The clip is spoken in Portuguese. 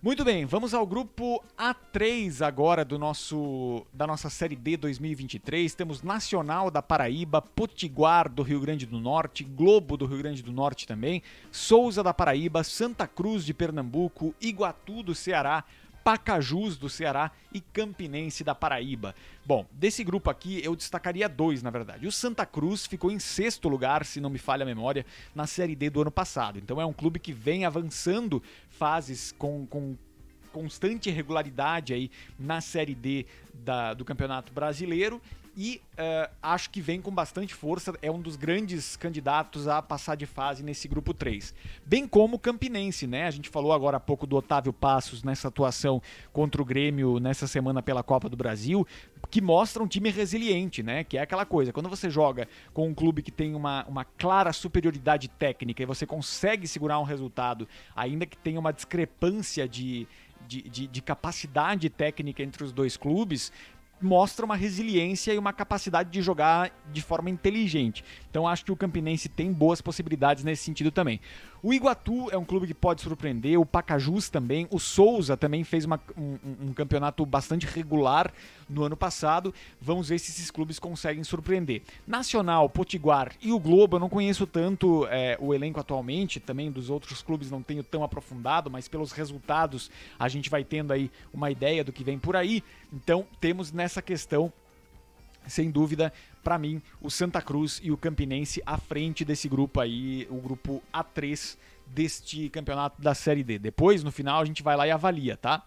Muito bem, vamos ao grupo A3 agora do nosso da nossa série D 2023. Temos Nacional da Paraíba, Potiguar do Rio Grande do Norte, Globo do Rio Grande do Norte também, Souza da Paraíba, Santa Cruz de Pernambuco, Iguatu do Ceará, Pacajus do Ceará e Campinense da Paraíba. Bom, desse grupo aqui eu destacaria dois, na verdade. O Santa Cruz ficou em sexto lugar, se não me falha a memória, na Série D do ano passado. Então é um clube que vem avançando fases com, com constante regularidade aí na Série D da, do Campeonato Brasileiro e uh, acho que vem com bastante força, é um dos grandes candidatos a passar de fase nesse grupo 3. Bem como o Campinense, né? A gente falou agora há pouco do Otávio Passos nessa atuação contra o Grêmio nessa semana pela Copa do Brasil, que mostra um time resiliente, né? Que é aquela coisa, quando você joga com um clube que tem uma, uma clara superioridade técnica e você consegue segurar um resultado, ainda que tenha uma discrepância de de, de, de capacidade técnica entre os dois clubes mostra uma resiliência e uma capacidade de jogar de forma inteligente. Então acho que o Campinense tem boas possibilidades nesse sentido também. O Iguatu é um clube que pode surpreender, o Pacajus também, o Souza também fez uma, um, um campeonato bastante regular no ano passado. Vamos ver se esses clubes conseguem surpreender. Nacional, Potiguar e o Globo, eu não conheço tanto é, o elenco atualmente, também dos outros clubes não tenho tão aprofundado, mas pelos resultados a gente vai tendo aí uma ideia do que vem por aí. Então temos nessa questão sem dúvida, para mim, o Santa Cruz e o Campinense à frente desse grupo aí, o grupo A3 deste campeonato da Série D. Depois, no final, a gente vai lá e avalia, tá?